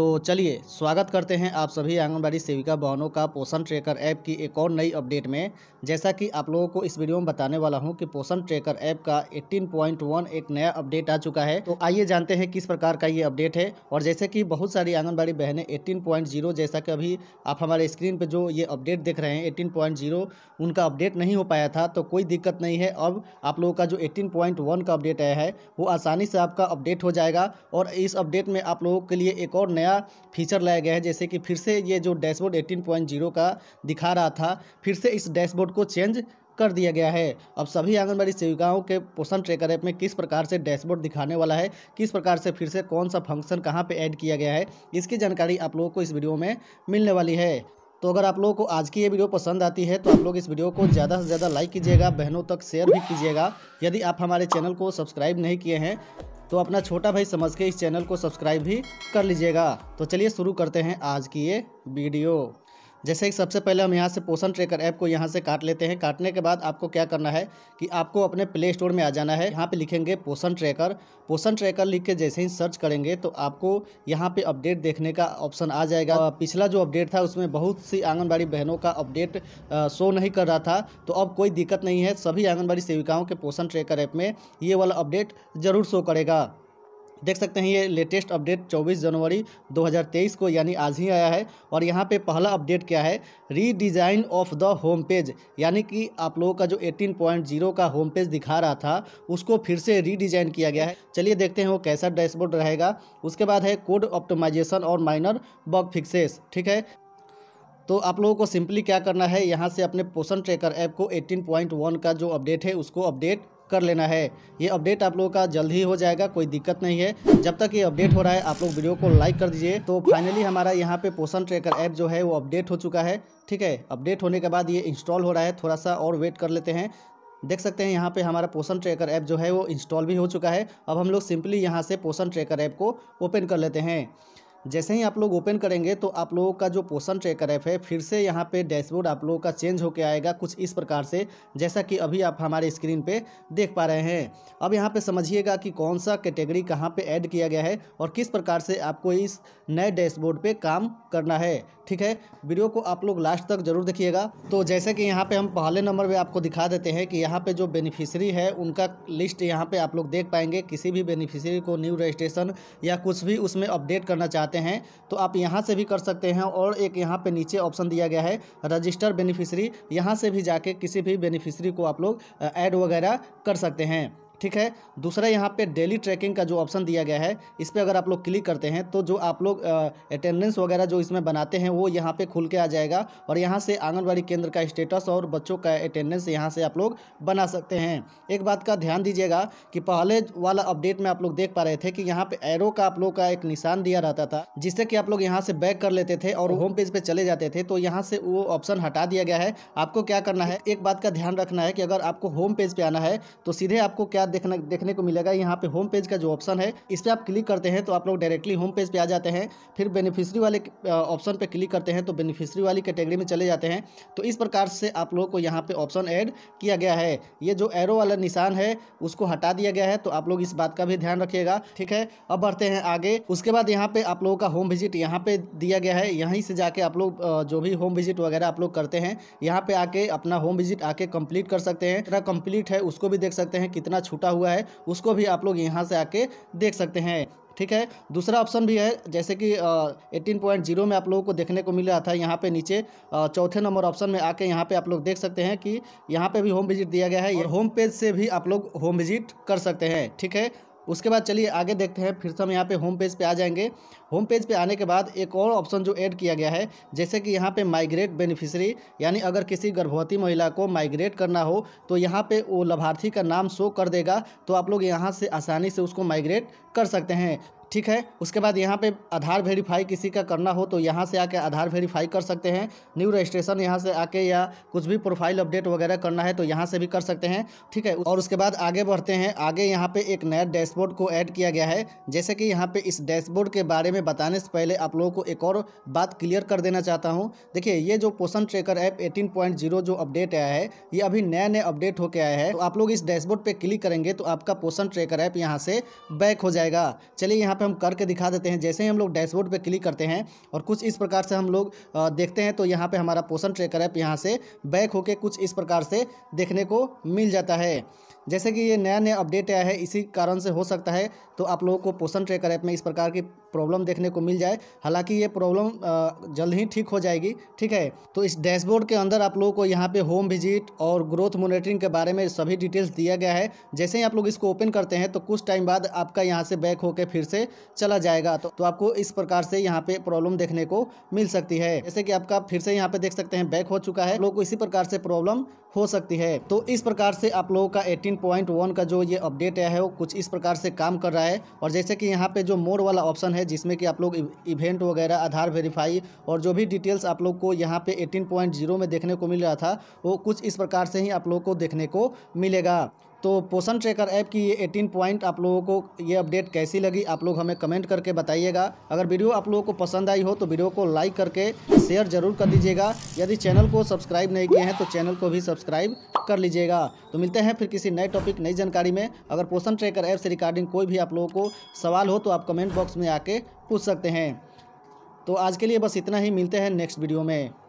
तो चलिए स्वागत करते हैं आप सभी आंगनबाड़ी सेविका बहनों का पोषण ट्रेकर ऐप की एक और नई अपडेट में जैसा कि आप लोगों को इस वीडियो में बताने वाला हूं कि पोषण ट्रेकर ऐप का 18.1 एक नया अपडेट आ चुका है तो आइए जानते हैं किस प्रकार का ये अपडेट है और जैसे कि बहुत सारी आंगनबाड़ी बहनें 18.0 जैसा कि अभी आप हमारे स्क्रीन पर जो ये अपडेट देख रहे हैं 18.0 उनका अपडेट नहीं हो पाया था तो कोई दिक्कत नहीं है अब आप लोगों का जो 18.1 का अपडेट आया है वो आसानी से आपका अपडेट हो जाएगा और इस अपडेट में आप लोगों के लिए एक और नया नया फीचर लाया गया है जैसे कि फिर से ये जो डैशबोर्ड 18.0 का दिखा रहा था फिर से इस डैशबोर्ड को चेंज कर दिया गया है अब सभी आंगनबाड़ी सेविकाओं के पोषण ट्रेकर ऐप में किस प्रकार से डैशबोर्ड दिखाने वाला है किस प्रकार से फिर से कौन सा फंक्शन कहाँ पर ऐड किया गया है इसकी जानकारी आप लोगों को इस वीडियो में मिलने वाली है तो अगर आप लोगों को आज की ये वीडियो पसंद आती है तो आप लोग इस वीडियो को ज़्यादा से ज़्यादा लाइक कीजिएगा बहनों तक शेयर भी कीजिएगा यदि आप हमारे चैनल को सब्सक्राइब नहीं किए हैं तो अपना छोटा भाई समझ के इस चैनल को सब्सक्राइब भी कर लीजिएगा तो चलिए शुरू करते हैं आज की ये वीडियो जैसे कि सबसे पहले हम यहाँ से पोषण ट्रेकर ऐप को यहाँ से काट लेते हैं काटने के बाद आपको क्या करना है कि आपको अपने प्ले स्टोर में आ जाना है यहाँ पे लिखेंगे पोषण ट्रेकर पोषण ट्रेकर लिख के जैसे ही सर्च करेंगे तो आपको यहाँ पे अपडेट देखने का ऑप्शन आ जाएगा पिछला जो अपडेट था उसमें बहुत सी आंगनबाड़ी बहनों का अपडेट शो नहीं कर रहा था तो अब कोई दिक्कत नहीं है सभी आंगनबाड़ी सेविकाओं के पोषण ट्रेकर ऐप में ये वाला अपडेट ज़रूर शो करेगा देख सकते हैं ये लेटेस्ट अपडेट 24 जनवरी 2023 को यानी आज ही आया है और यहाँ पे पहला अपडेट क्या है redesign of the home page यानी कि आप लोगों का जो 18.0 का होम पेज दिखा रहा था उसको फिर से रीडिज़ाइन किया गया है चलिए देखते हैं वो कैसा डैशबोर्ड रहेगा उसके बाद है कोड ऑप्टोमाइजेशन और माइनर बग फिक्सेस ठीक है तो आप लोगों को सिंपली क्या करना है यहाँ से अपने पोषण ट्रेकर ऐप को 18.1 का जो अपडेट है उसको अपडेट कर लेना है ये अपडेट आप लोगों का जल्द ही हो जाएगा कोई दिक्कत नहीं है जब तक ये अपडेट हो रहा है आप लोग वीडियो को लाइक कर दीजिए तो फाइनली हमारा यहाँ पे पोषण ट्रेकर ऐप जो है वो अपडेट हो चुका है ठीक है अपडेट होने के बाद ये इंस्टॉल हो रहा है थोड़ा सा और वेट कर लेते हैं देख सकते हैं यहाँ पे हमारा पोषण ट्रैकर ऐप जो है वो इंस्टॉल भी हो चुका है अब हम लोग सिंपली यहाँ से पोषण ट्रैकर ऐप को ओपन कर लेते हैं जैसे ही आप लोग ओपन करेंगे तो आप लोगों का जो पोषण ट्रैकर ऐप है फिर से यहाँ पे डैशबोर्ड आप लोगों का चेंज होकर आएगा कुछ इस प्रकार से जैसा कि अभी आप हमारे स्क्रीन पे देख पा रहे हैं अब यहाँ पे समझिएगा कि कौन सा कैटेगरी कहाँ पे ऐड किया गया है और किस प्रकार से आपको इस नए डैशबोर्ड पर काम करना है ठीक है वीडियो को आप लोग लास्ट तक जरूर देखिएगा तो जैसे कि यहाँ पर हम पहले नंबर पर आपको दिखा देते हैं कि यहाँ पर जो बेनिफिशरी है उनका लिस्ट यहाँ पर आप लोग देख पाएंगे किसी भी बेनिफिशरी को न्यू रजिस्ट्रेशन या कुछ भी उसमें अपडेट करना चाहते चाहते हैं तो आप यहाँ से भी कर सकते हैं और एक यहाँ पे नीचे ऑप्शन दिया गया है रजिस्टर बेनिफिशरी यहाँ से भी जाके किसी भी बेनिफिशरी को आप लोग ऐड वगैरह कर सकते हैं ठीक है दूसरा यहाँ पे डेली ट्रैकिंग का जो ऑप्शन दिया गया है इस पर अगर आप लोग क्लिक करते हैं तो जो आप लोग अटेंडेंस वगैरह जो इसमें बनाते हैं वो यहाँ पे खुल के आ जाएगा और यहाँ से आंगनबाड़ी केंद्र का स्टेटस और बच्चों का अटेंडेंस यहाँ से आप लोग बना सकते हैं एक बात का ध्यान दीजिएगा कि पहले वाला अपडेट में आप लोग देख पा रहे थे कि यहाँ पे एरो का आप लोग का एक निशान दिया रहता था जिससे कि आप लोग यहाँ से बैक कर लेते थे और होम पेज पर चले जाते थे तो यहाँ से वो ऑप्शन हटा दिया गया है आपको क्या करना है एक बात का ध्यान रखना है कि अगर आपको होम पेज पर आना है तो सीधे आपको क्या देखना देखने को मिलेगा यहाँ पे होम पेज का जो ऑप्शन है इस पर आप क्लिक करते हैं तो आप लोग डायरेक्टली होम पेज पे आ जाते हैं फिर बेनिफिशरी वाले ऑप्शन पे क्लिक करते हैं तो बेनिफिशरी वाली कैटेगरी में चले जाते हैं तो इस प्रकार से आप लोगों को यहाँ पे ऑप्शन ऐड किया गया है ये जो एरो वाला निशान है उसको हटा दिया गया है तो आप लोग इस बात का भी ध्यान रखिएगा ठीक है अब बढ़ते हैं आगे उसके बाद यहाँ पे आप लोगों का होम विजिट यहाँ पे दिया गया है यहीं से जाके आप लोग जो भी होम विजिट वगैरह आप लोग करते हैं यहाँ पे आके अपना होम विजिट आके कंप्लीट कर सकते हैं कितना कंप्लीट है उसको भी देख सकते हैं कितना छूट टूटा हुआ है उसको भी आप लोग यहाँ से आके देख सकते हैं ठीक है दूसरा ऑप्शन भी है जैसे कि एटीन पॉइंट जीरो में आप लोगों को देखने को मिल रहा था यहाँ पे नीचे चौथे नंबर ऑप्शन में आके यहाँ पे आप लोग देख सकते हैं कि यहाँ पे भी होम विजिट दिया गया है ये होम पेज से भी आप लोग होम विजिट कर सकते हैं ठीक है उसके बाद चलिए आगे देखते हैं फिर से हम यहाँ पे होम पेज पे आ जाएंगे होम पेज पे आने के बाद एक और ऑप्शन जो ऐड किया गया है जैसे कि यहाँ पे माइग्रेट बेनिफिशरी यानी अगर किसी गर्भवती महिला को माइग्रेट करना हो तो यहाँ पे वो लाभार्थी का नाम शो कर देगा तो आप लोग यहाँ से आसानी से उसको माइग्रेट कर सकते हैं ठीक है उसके बाद यहाँ पे आधार वेरीफाई किसी का करना हो तो यहाँ से आके आधार वेरीफाई कर सकते हैं न्यू रजिस्ट्रेशन यहाँ से आके या कुछ भी प्रोफाइल अपडेट वगैरह करना है तो यहाँ से भी कर सकते हैं ठीक है और उसके बाद आगे बढ़ते हैं आगे यहाँ पे एक नया डैशबोर्ड को ऐड किया गया है जैसे कि यहाँ पे इस डैशबोर्ड के बारे में बताने से पहले आप लोगों को एक और बात क्लियर कर देना चाहता हूँ देखिए ये जो पोषण ट्रेकर ऐप एटीन जो अपडेट आया है ये अभी नया नया अपडेट होकर आया है तो आप लोग इस डैशबोर्ड पर क्लिक करेंगे तो आपका पोषण ट्रेकर ऐप यहाँ से बैक हो जाएगा चलिए यहाँ पे हम करके दिखा देते हैं जैसे ही हम लोग डैशबोर्ड पे क्लिक करते हैं और कुछ इस प्रकार से हम लोग देखते हैं तो यहाँ पे हमारा पोषण ट्रेकर ऐप यहाँ से बैक होके कुछ इस प्रकार से देखने को मिल जाता है जैसे कि ये नया नया अपडेट आया है इसी कारण से हो सकता है तो आप लोगों को पोषण ट्रेकर ऐप में इस प्रकार की प्रॉब्लम देखने को मिल जाए हालांकि ये प्रॉब्लम जल्द ही ठीक हो जाएगी ठीक है तो इस डैशबोर्ड के अंदर आप लोगों को यहाँ पे होम विजिट और ग्रोथ मोनिटरिंग के बारे में सभी डिटेल्स दिया गया है जैसे ही आप लोग इसको ओपन करते हैं तो कुछ टाइम बाद आपका यहाँ से बैक होकर फिर से चला जाएगा तो, तो आपको इस प्रकार से यहाँ पे प्रॉब्लम देखने को मिल सकती है जैसे कि आपका फिर से यहाँ पे देख सकते हैं बैक हो चुका है लोग इसी प्रकार से प्रॉब्लम हो सकती है तो इस प्रकार से आप लोगों का वन का जो ये अपडेट आया है वो कुछ इस प्रकार से काम कर रहा है और जैसे कि यहाँ पे जो मोड वाला ऑप्शन है है जिसमें कि आप लोग इवेंट वगैरह आधार वेरीफाई और जो भी डिटेल्स आप लोग को यहाँ पे 18.0 में देखने को मिल रहा था वो कुछ इस प्रकार से ही आप लोग को देखने को मिलेगा तो पोषण ट्रैकर ऐप की ये एटीन पॉइंट आप लोगों को ये अपडेट कैसी लगी आप लोग हमें कमेंट करके बताइएगा अगर वीडियो आप लोगों को पसंद आई हो तो वीडियो को लाइक करके शेयर जरूर कर दीजिएगा यदि चैनल को सब्सक्राइब नहीं किए हैं तो चैनल को भी सब्सक्राइब कर लीजिएगा तो मिलते हैं फिर किसी नए टॉपिक नई जानकारी में अगर पोषण ट्रैकर ऐप से रिगार्डिंग कोई भी आप लोगों को सवाल हो तो आप कमेंट बॉक्स में आके पूछ सकते हैं तो आज के लिए बस इतना ही मिलते हैं नेक्स्ट वीडियो में